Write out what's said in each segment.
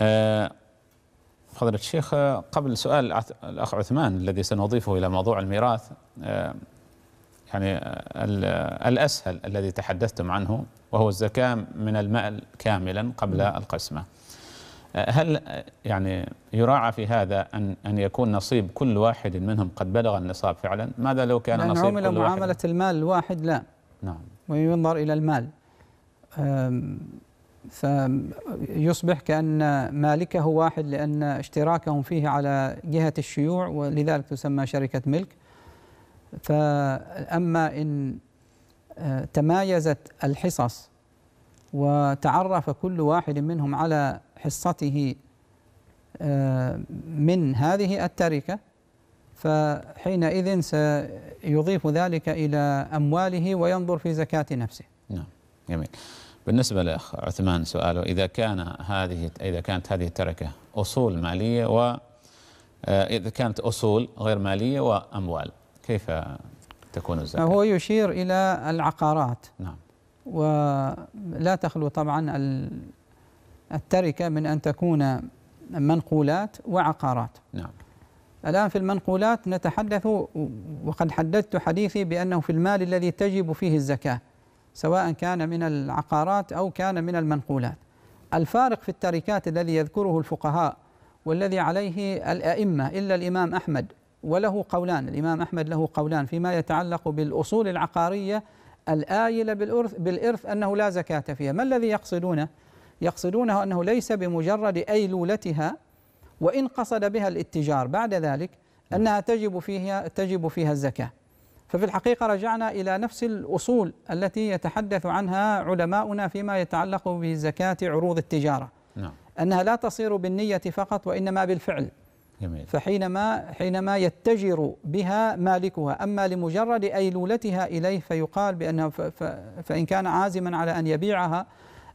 آه، فضيلة الشيخ قبل سؤال الأخ عثمان الذي سنضيفه إلى موضوع الميراث آه، يعني الأسهل الذي تحدثتم عنه وهو الزكاة من المال كاملا قبل القسمة آه، هل يعني يراعى في هذا أن أن يكون نصيب كل واحد منهم قد بلغ النصاب فعلا ماذا لو كان نصيب كل واحد معاملة المال الواحد لا نعم وينظر إلى المال فيصبح كأن مالكه واحد لأن اشتراكهم فيه على جهة الشيوع ولذلك تسمى شركة ملك فأما إن آه، تمايزت الحصص وتعرف كل واحد منهم على حصته آه، من هذه التركة فحينئذ سيضيف ذلك إلى أمواله وينظر في زكاة نفسه نعم جميل بالنسبة لاخ عثمان سؤاله إذا كان هذه إذا كانت هذه التركة أصول مالية و آه، إذا كانت أصول غير مالية وأموال كيف تكون الزكاة؟ هو يشير إلى العقارات نعم ولا تخلو طبعا التركة من أن تكون منقولات وعقارات نعم الآن في المنقولات نتحدث وقد حددت حديثي بأنه في المال الذي تجب فيه الزكاة سواء كان من العقارات أو كان من المنقولات الفارق في التركات الذي يذكره الفقهاء والذي عليه الأئمة إلا الإمام أحمد وله قولان الإمام أحمد له قولان فيما يتعلق بالأصول العقارية الآيلة بالإرث, بالإرث أنه لا زكاة فيها ما الذي يقصدونه؟ يقصدونه أنه ليس بمجرد أيلولتها وإن قصد بها الاتجار بعد ذلك أنها تجب فيها تجب فيها الزكاة ففي الحقيقة رجعنا إلى نفس الأصول التي يتحدث عنها علماؤنا فيما يتعلق بزكاة عروض التجارة نعم. أنها لا تصير بالنية فقط وإنما بالفعل جميل. فحينما حينما يتجر بها مالكها أما لمجرد أيلولتها إليه فيقال بأنه فإن كان عازما على أن يبيعها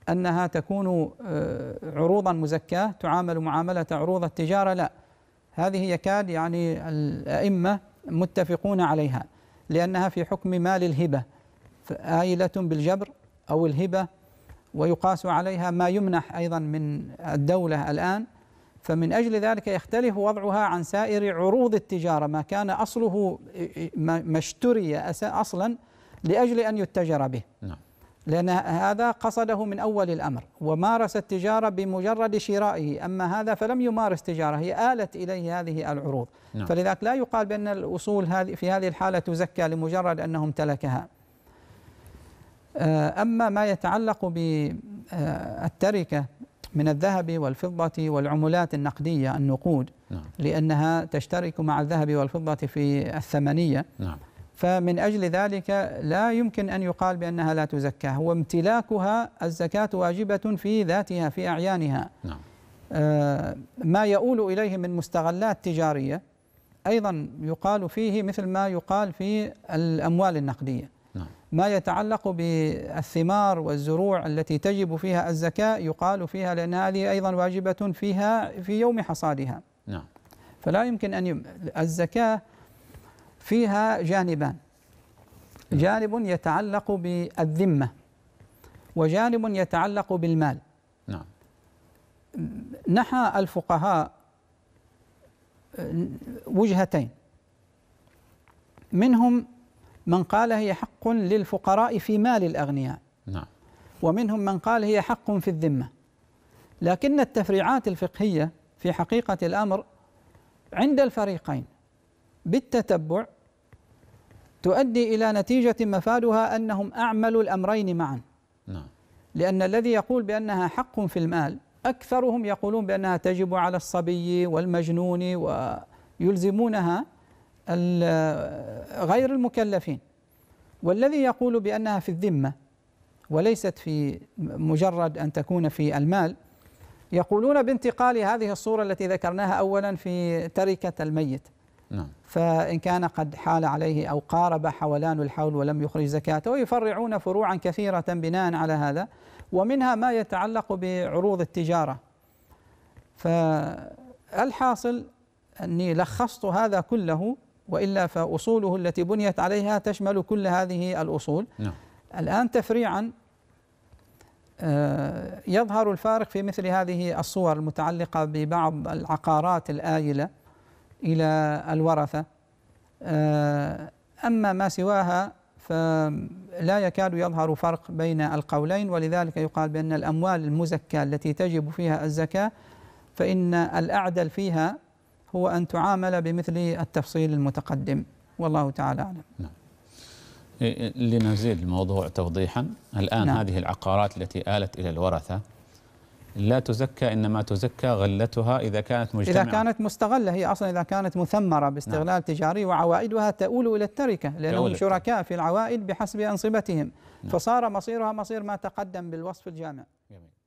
أنها تكون آه، عروضا مزكاة تعامل معاملة عروض التجارة لا هذه يكاد يعني الأئمة متفقون عليها لأنها في حكم مال الهبة آيلة بالجبر أو الهبة ويقاس عليها ما يمنح أيضا من الدولة الآن فمن أجل ذلك يختلف وضعها عن سائر عروض التجارة ما كان أصله ما اشتري أصلا لأجل أن يتجر به نعم لأن هذا قصده من أول الأمر ومارس التجارة بمجرد شرائه أما هذا فلم يمارس تجارة هي آلت إليه هذه العروض نعم. فلذلك لا يقال بأن الأصول في هذه الحالة تزكى لمجرد أنه امتلكها آه، أما ما يتعلق بالتركة آه، من الذهب والفضة والعملات النقدية النقود نعم. لأنها تشترك مع الذهب والفضة في الثمنية نعم. فمن أجل ذلك لا يمكن أن يقال بأنها لا تزكى هو امتلاكها الزكاة واجبة في ذاتها في أعيانها نعم. آه، ما يؤول إليه من مستغلات تجارية أيضا يقال فيه مثل ما يقال في الأموال النقدية نعم. ما يتعلق بالثمار والزروع التي تجب فيها الزكاة يقال فيها لأن هذه أيضا واجبة فيها في يوم حصادها نعم. فلا يمكن أن يم... الزكاة فيها جانبان جانب يتعلق بالذمة وجانب يتعلق بالمال نعم نحى الفقهاء وجهتين منهم من قال هي حق للفقراء في مال الأغنياء نعم ومنهم من قال هي حق في الذمة لكن التفريعات الفقهية في حقيقة الأمر عند الفريقين بالتتبع تؤدي إلى نتيجة مفادها أنهم أعملوا الأمرين معا نعم. لأن الذي يقول بأنها حق في المال أكثرهم يقولون بأنها تجب على الصبي والمجنون ويلزمونها غير المكلفين والذي يقول بأنها في الذمة وليست في مجرد أن تكون في المال يقولون بانتقال هذه الصورة التي ذكرناها أولا في تركة الميت نعم. فإن كان قد حال عليه أو قارب حولان الحول ولم يخرج زكاته ويفرعون فروعا كثيرة بناء على هذا ومنها ما يتعلق بعروض التجارة فالحاصل أني لخصت هذا كله وإلا فأصوله التي بنيت عليها تشمل كل هذه الأصول نعم. الآن تفريعا آه، يظهر الفارق في مثل هذه الصور المتعلقة ببعض العقارات الآيلة إلى الورثة آه، أما ما سواها فلا يكاد يظهر فرق بين القولين ولذلك يقال بأن الأموال المزكاة التي تجب فيها الزكاة فإن الأعدل فيها هو أن تعامل بمثل التفصيل المتقدم والله تعالى أعلم نعم. إيه، إيه، لنزيد الموضوع توضيحا الآن نعم. هذه العقارات التي آلت إلى الورثة لا تزكى إنما تزكى غلتها إذا كانت مجتمعة إذا كانت مستغلة هي أصلا إذا كانت مثمرة باستغلال نعم. تجاري وعوائدها تؤول إلى التركة لأنهم شركاء في العوائد بحسب أنصبتهم نعم. فصار مصيرها مصير ما تقدم بالوصف الجامع جميل.